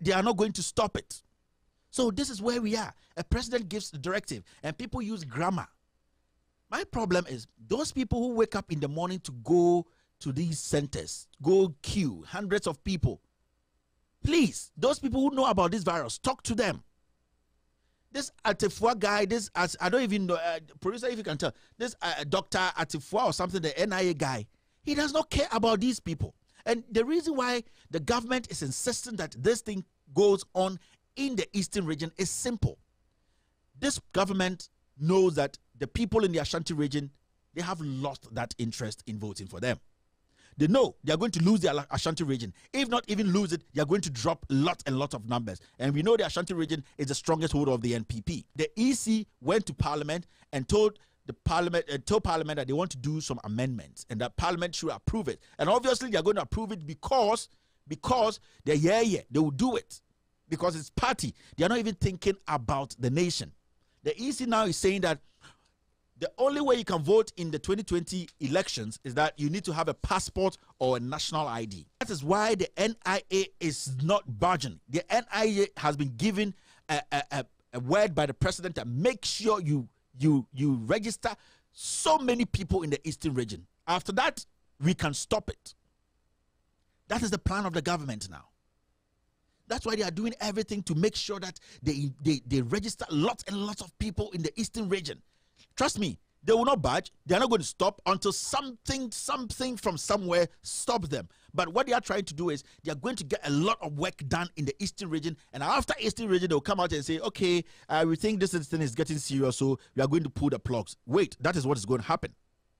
they are not going to stop it. So this is where we are. A president gives the directive and people use grammar. My problem is those people who wake up in the morning to go to these centers, go queue, hundreds of people. Please, those people who know about this virus, talk to them. This Atifua guy, this as I don't even know, uh, producer, if you can tell, this uh, Doctor Atifua or something, the NIA guy, he does not care about these people. And the reason why the government is insisting that this thing goes on in the eastern region is simple. This government knows that the people in the Ashanti region they have lost that interest in voting for them. They know they are going to lose the Ashanti region. If not even lose it, they are going to drop lots and lots of numbers. And we know the Ashanti region is the strongest holder of the NPP. The EC went to parliament and told the parliament uh, tell parliament that they want to do some amendments and that parliament should approve it. And obviously they are going to approve it because because they're yeah yeah they will do it because it's party. They are not even thinking about the nation. The EC now is saying that the only way you can vote in the 2020 elections is that you need to have a passport or a national ID. That is why the NIA is not budging. The NIA has been given a, a, a, a word by the president that make sure you you you register so many people in the eastern region. After that, we can stop it. That is the plan of the government now. That's why they are doing everything to make sure that they, they, they register lots and lots of people in the eastern region. Trust me, they will not budge. They are not going to stop until something, something from somewhere stops them. But what they are trying to do is they are going to get a lot of work done in the eastern region. And after eastern region, they'll come out and say, okay, uh, we think this thing is getting serious, so we are going to pull the plugs. Wait, that is what is going to happen.